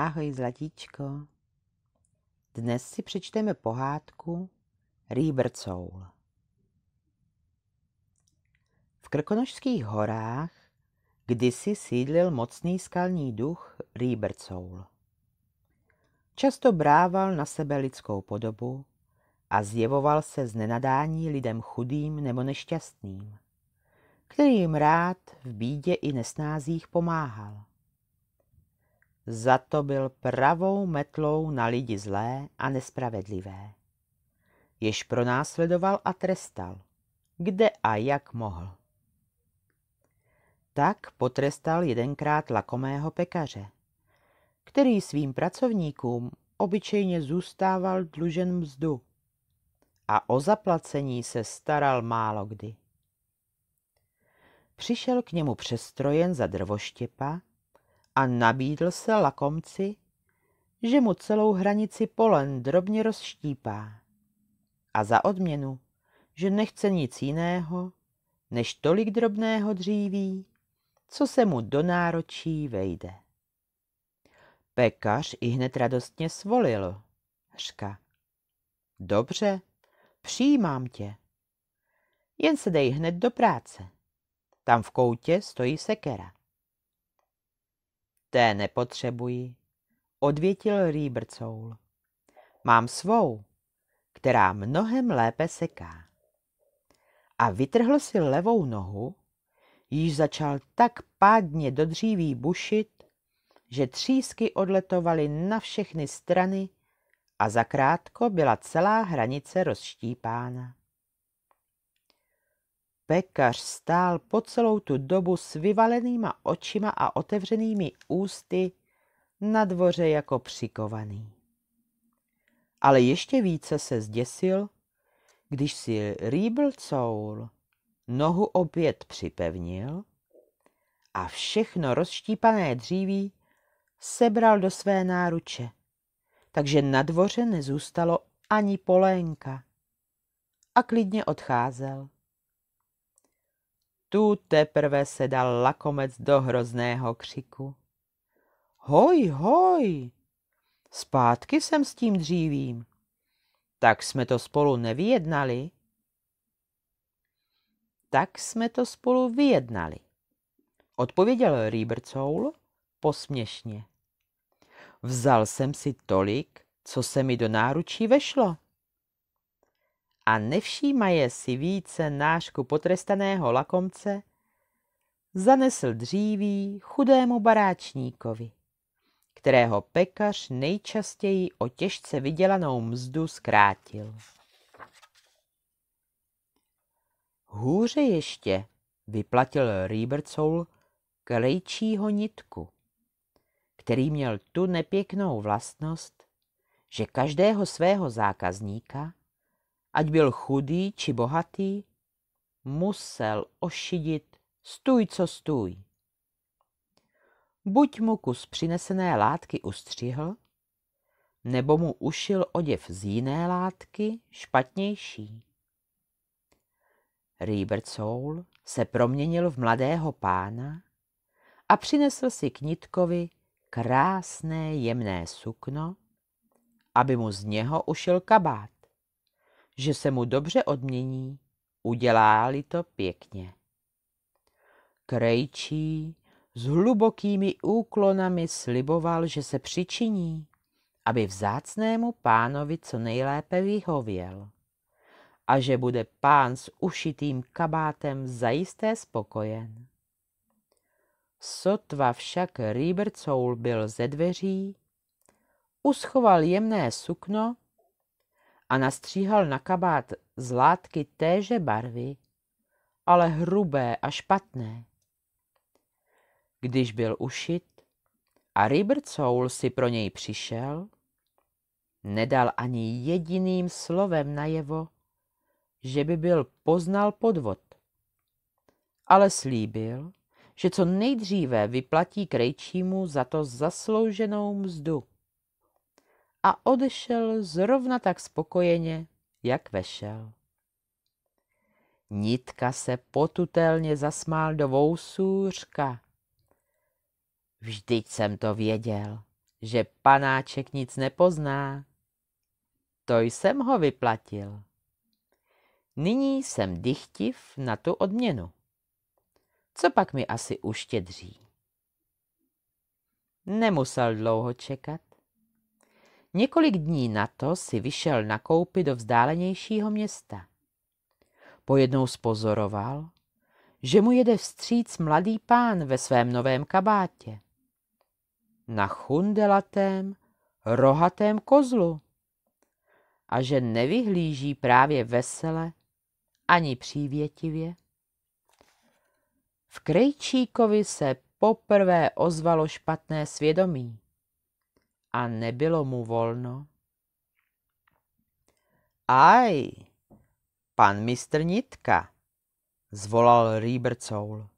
Ahoj, zlatíčko. Dnes si přečteme pohádku Rýbr Coul. V Krkonožských horách kdysi sídlil mocný skalní duch Rýbr Coul. Často brával na sebe lidskou podobu a zjevoval se z nenadání lidem chudým nebo nešťastným, kterým rád v bídě i nesnázích pomáhal. Za to byl pravou metlou na lidi zlé a nespravedlivé. Jež pronásledoval a trestal, kde a jak mohl. Tak potrestal jedenkrát lakomého pekaře, který svým pracovníkům obyčejně zůstával dlužen mzdu a o zaplacení se staral málo kdy. Přišel k němu přestrojen za drvoštěpa a nabídl se lakomci, že mu celou hranici polen drobně rozštípá. A za odměnu, že nechce nic jiného, než tolik drobného dříví, co se mu do náročí vejde. Pekař i hned radostně svolil. Řka. Dobře, přijímám tě. Jen se dej hned do práce. Tam v koutě stojí sekera. Té nepotřebuji, odvětil Rýbrcoul. Mám svou, která mnohem lépe seká. A vytrhl si levou nohu, již začal tak pádně do dříví bušit, že třísky odletovaly na všechny strany a zakrátko byla celá hranice rozštípána. Pekař stál po celou tu dobu s vyvalenýma očima a otevřenými ústy na dvoře jako přikovaný. Ale ještě více se zděsil, když si rýbl coul, nohu opět připevnil a všechno rozštípané dříví sebral do své náruče, takže na dvoře nezůstalo ani polénka a klidně odcházel. Tu teprve se dal lakomec do hrozného křiku. Hoj, hoj! Zpátky jsem s tím dřívím. Tak jsme to spolu nevyjednali? Tak jsme to spolu vyjednali, odpověděl Rýbrcoul posměšně. Vzal jsem si tolik, co se mi do náručí vešlo a nevšímaje si více nášku potrestaného lakomce, zanesl dříví chudému baráčníkovi, kterého pekař nejčastěji o těžce vydělanou mzdu zkrátil. Hůře ještě vyplatil Riebercoul klejčího nitku, který měl tu nepěknou vlastnost, že každého svého zákazníka ať byl chudý či bohatý, musel ošidit stůj co stůj. Buď mu kus přinesené látky ustřihl, nebo mu ušil oděv z jiné látky, špatnější. Rýbert Soul se proměnil v mladého pána a přinesl si k Nitkovi krásné jemné sukno, aby mu z něho ušil kabát že se mu dobře odmění, udělá-li to pěkně. Krejčí s hlubokými úklonami sliboval, že se přičiní, aby vzácnému pánovi co nejlépe vyhověl a že bude pán s ušitým kabátem zajisté spokojen. Sotva však Rýbrcoul byl ze dveří, uschoval jemné sukno a nastříhal na kabát z látky téže barvy, ale hrubé a špatné. Když byl ušit a Ribert Soul si pro něj přišel, nedal ani jediným slovem najevo, že by byl poznal podvod. Ale slíbil, že co nejdříve vyplatí Krejčímu za to zaslouženou mzdu a odešel zrovna tak spokojeně, jak vešel. Nitka se potutelně zasmál do vousůřka. Vždyť jsem to věděl, že panáček nic nepozná. To jsem ho vyplatil. Nyní jsem dychtiv na tu odměnu. Co pak mi asi uštědří? Nemusel dlouho čekat. Několik dní na to si vyšel nakoupit do vzdálenějšího města. Pojednou spozoroval, že mu jede vstříc mladý pán ve svém novém kabátě. Na chundelatém, rohatém kozlu. A že nevyhlíží právě vesele ani přívětivě. V Krejčíkovi se poprvé ozvalo špatné svědomí a nebylo mu volno. Aj, pan mistr Nitka, zvolal Coul.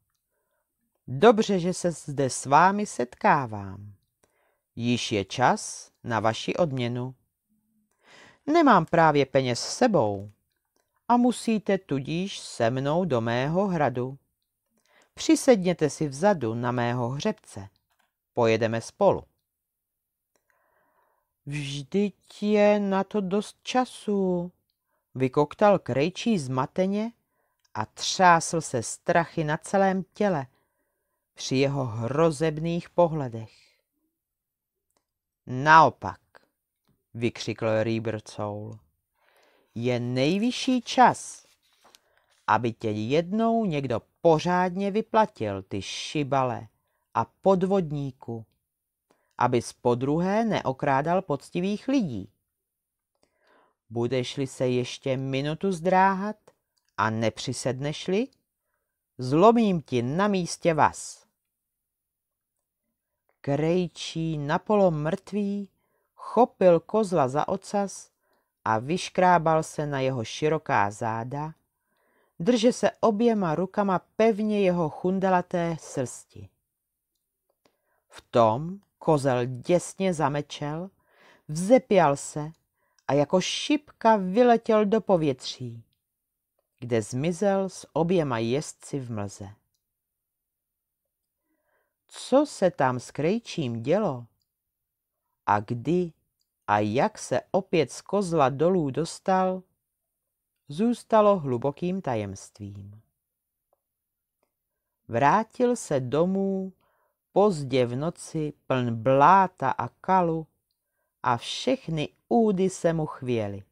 Dobře, že se zde s vámi setkávám. Již je čas na vaši odměnu. Nemám právě peněz s sebou a musíte tudíž se mnou do mého hradu. Přisedněte si vzadu na mého hřebce. Pojedeme spolu. Vždyť je na to dost času, vykoktal krejčí zmateně a třásl se strachy na celém těle při jeho hrozebných pohledech. Naopak, vykřikl Soul, je nejvyšší čas, aby tě jednou někdo pořádně vyplatil, ty šibale a podvodníku aby podruhé neokrádal poctivých lidí. Budeš-li se ještě minutu zdráhat a nepřisedneš-li, zlomím ti na místě vás. Krejčí napolo mrtvý chopil kozla za ocas a vyškrábal se na jeho široká záda, drže se oběma rukama pevně jeho chundalaté srsti. V tom Kozel děsně zamečel, vzepěl se a jako šipka vyletěl do povětří, kde zmizel s oběma jezdci v mlze. Co se tam s krejčím dělo? A kdy a jak se opět z kozla dolů dostal, zůstalo hlubokým tajemstvím. Vrátil se domů pozdě v noci pln bláta a kalu a všechny údy se mu chvěly.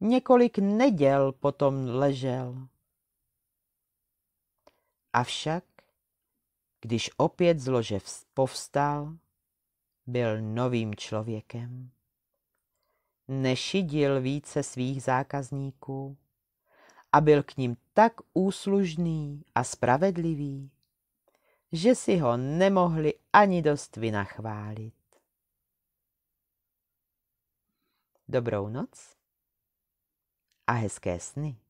Několik neděl potom ležel. Avšak, když opět z lože povstal, byl novým člověkem. Nešidil více svých zákazníků a byl k ním tak úslužný a spravedlivý, že si ho nemohli ani dost vynachválit. Dobrou noc a hezké sny.